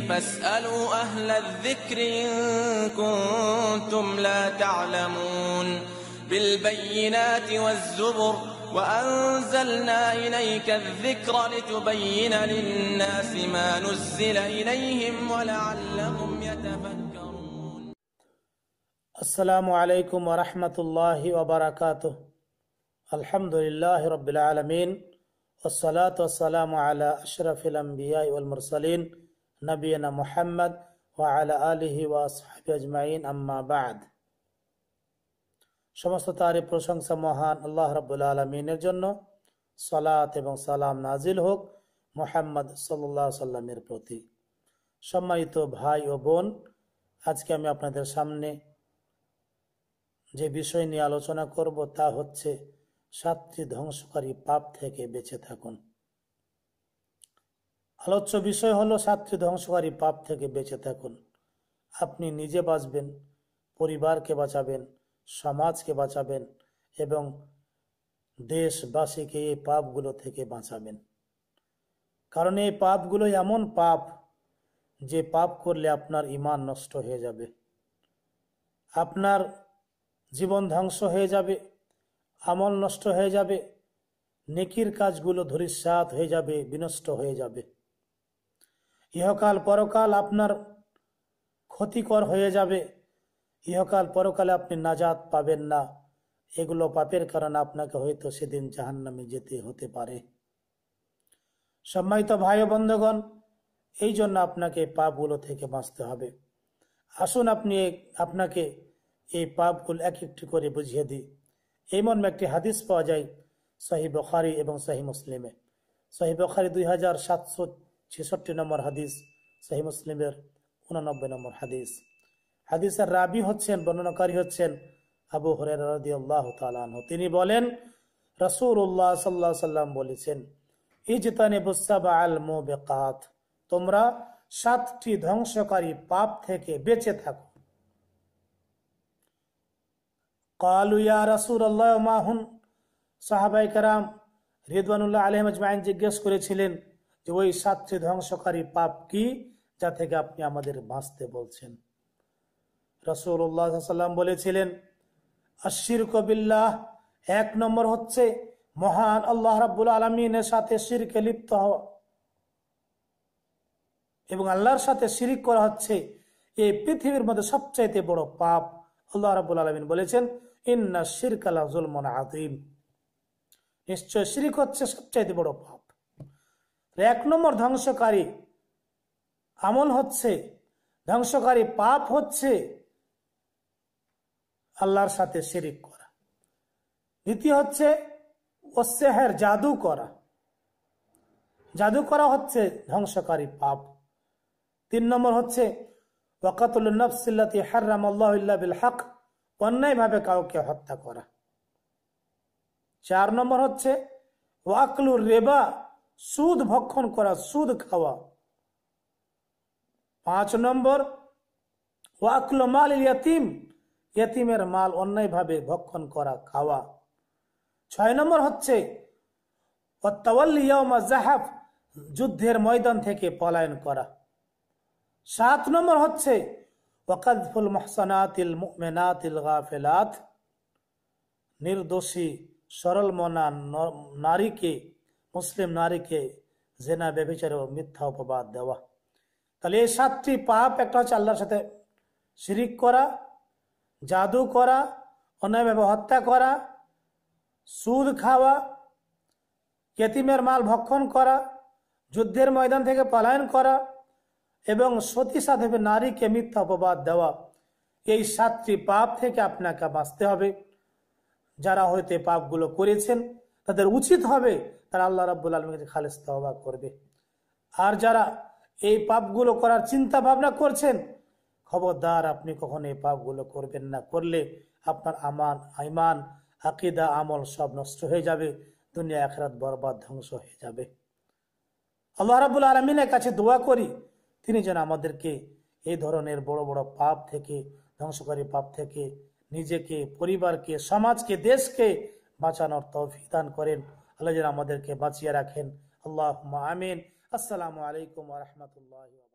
فاسألوا أهل الذكر إن كنتم لا تعلمون بالبينات والزبر وأنزلنا إليك الذكر لتبين للناس ما نزل إليهم ولعلهم يتفكرون السلام عليكم ورحمة الله وبركاته الحمد لله رب العالمين والصلاة والسلام على أشرف الأنبياء والمرسلين নবীনা মোহাম্মদ ওয়ালা আলহি ওয়াসহাবি আম্মা বাদ সমস্ত তারি প্রশংসা মহান আল্লাহ রবুল আলমিনের জন্য সালাত এবং সালাম নাজিল হোক মোহাম্মদ সাল্লাহ সাল্লামের প্রতি সম্মানিত ভাই ও বোন আজকে আমি আপনাদের সামনে যে বিষয় নিয়ে আলোচনা করব তা হচ্ছে সাতটি ধ্বংসকারী পাপ থেকে বেঁচে থাকুন আলোচ্য বিষয় হলো সাতটি ধ্বংসকারী পাপ থেকে বেঁচে থাকুন আপনি নিজে বাঁচবেন পরিবারকে বাঁচাবেন সমাজকে বাঁচাবেন এবং দেশবাসীকে এই পাপগুলো থেকে বাঁচাবেন কারণ এই পাপগুলো এমন পাপ যে পাপ করলে আপনার ইমান নষ্ট হয়ে যাবে আপনার জীবন ধ্বংস হয়ে যাবে আমল নষ্ট হয়ে যাবে নেকির কাজগুলো ধরিসাত হয়ে যাবে বিনষ্ট হয়ে যাবে ইহকাল পরকাল আপনার ক্ষতিকর হয়ে যাবে ইহকাল পরকালে আপনি নাজাত পাবেন না এগুলো পাপের কারণে আপনাকে হয়তো সেদিন জাহান্নামে যেতে হতে পারে সম্মানিত ভাই বন্ধগণ এই জন্য আপনাকে পাপগুলো থেকে বাঁচতে হবে আসুন আপনি আপনাকে এই পাপগুলো এক একটি করে বুঝিয়ে দিই এই মর্মে একটি হাদিস পাওয়া যায় সহি বখারি এবং সহি মুসলিমে সহি বখারি দুই হাজার সাতশো ছেষট্টি নম্বর হাদিস সহি মুসলিমের উননব্বই নম্বর হাদিস হাদিসের রাবি হচ্ছেন বর্ণনাকারী হচ্ছেন আবু হরেরাদি আল্লাহ তালাহ তিনি বলেন রসুল্লাহ সাল্লাহ সাল্লাম বলেছেন ইজতানে বুসাবা আল মো বেকাত তোমরা সাতটি ধ্বংসকারী পাপ থেকে বেঁচে থাকো কালুয়া রাসুল আল্লাহ মাহুন সাহাবাই কারাম রিদওয়ানুল্লাহ আলহমজমাইন জিজ্ঞেস করেছিলেন যে ওই সাতটি ধ্বংসকারী পাপ কি যা থেকে আপনি আমাদের বাঁচতে বলছেন রসুল্লাহাম বলেছিলেন আশির কবিল্লাহ এক নম্বর হচ্ছে মহান আল্লাহ রাবুল আলমিনের সাথে সিরকে লিপ্ত হওয়া এবং আল্লাহর সাথে শিরিক করা হচ্ছে এই পৃথিবীর মধ্যে সবচাইতে বড় পাপ আল্লাহ রাবুল আলমিন বলেছেন ইন্না শিরকালা জুলমন আদিম নিশ্চয় শিরিক হচ্ছে সবচাইতে বড় পাপ এক নম্বর ধ্বংসকারী আমল হচ্ছে ধ্বংসকারী পাপ হচ্ছে আল্লাহর সাথে শিরিক করা দ্বিতীয় হচ্ছে ওসেহের জাদু করা জাদু করা হচ্ছে ধ্বংসকারী পাপ তিন নম্বর হচ্ছে ওয়াকাতুল নফসিল্লাতি হারাম হক অন্যায়ভাবে কাউকে হত্যা করা চার নম্বর হচ্ছে ওয়াকলুর রেবা সুদ ভক্ষণ করা সুদ খাওয়া পাঁচ নম্বর ওয়াকল মাল ইয়াতিম ইয়াতিমের মাল অন্যায়ভাবে ভক্ষণ করা খাওয়া ছয় নম্বর হচ্ছে যুদ্ধের ময়দান থেকে পলায়ন করা সাত নম্বর হচ্ছে ওয়াকাদফুল মহসানাতিল মুমেনাতিল গাফেলাত নির্দোষী সরল মনা নারীকে মুসলিম নারীকে জেনা ব্যবচারে ও মিথ্যা অপবাদ দেওয়া তাহলে এই সাতটি পাপ একটা হচ্ছে আল্লাহর সাথে শিরিক করা জাদু করা অন্যায়ভাবে হত্যা করা সুদ খাওয়া কেতিমের মাল ভক্ষণ করা যুদ্ধের ময়দান থেকে পলায়ন করা এবং সতী সাধবে নারীকে মিথ্যা অপবাদ দেওয়া এই সাতটি পাপ থেকে আপনাকে বাঁচতে হবে যারা হয়তো পাপগুলো করেছেন তাদের উচিত হবে তারা আল্লাহ রাবুল আলমীকে খালেজ তহবা করবে আর যারা এই পাপগুলো করার চিন্তা ভাবনা করছেন খবরদার আপনি কখন এই পাপগুলো করবেন না করলে আপনার আমান আইমান আকিদা আমল সব নষ্ট হয়ে যাবে দুনিয়া একরাত বরবাদ ধ্বংস হয়ে যাবে আল্লাহ রাবুল আলমিনের কাছে দোয়া করি তিনি যেন আমাদেরকে এই ধরনের বড় বড় পাপ থেকে ধ্বংসকারী পাপ থেকে নিজেকে পরিবারকে সমাজকে দেশকে বাঁচানোর তৌফিক দান করেন আল্লাহ যেন আমাদেরকে বাঁচিয়ে রাখেন আল্লাহ আমিন আসসালামু আলাইকুম রহমতুল্লাহ